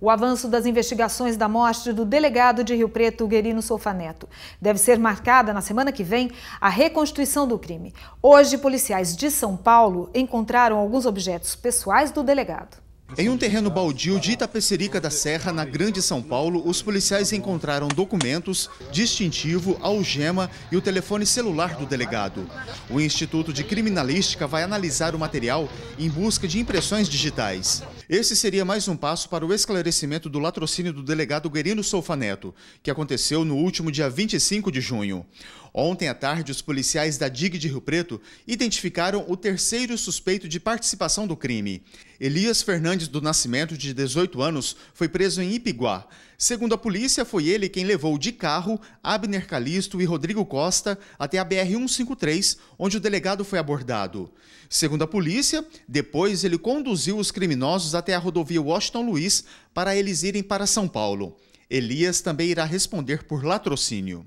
O avanço das investigações da morte do delegado de Rio Preto, Guerino Solfaneto, deve ser marcada na semana que vem a reconstituição do crime. Hoje, policiais de São Paulo encontraram alguns objetos pessoais do delegado. Em um terreno baldio de Itapecerica da Serra, na Grande São Paulo, os policiais encontraram documentos, distintivo, algema e o telefone celular do delegado. O Instituto de Criminalística vai analisar o material em busca de impressões digitais. Esse seria mais um passo para o esclarecimento do latrocínio do delegado Guerino Solfaneto, que aconteceu no último dia 25 de junho. Ontem à tarde, os policiais da DIG de Rio Preto identificaram o terceiro suspeito de participação do crime. Elias Fernandes do Nascimento, de 18 anos, foi preso em Ipiguá. Segundo a polícia, foi ele quem levou de carro Abner Calisto e Rodrigo Costa até a BR-153, onde o delegado foi abordado. Segundo a polícia, depois ele conduziu os criminosos até a rodovia Washington Luiz para eles irem para São Paulo. Elias também irá responder por latrocínio.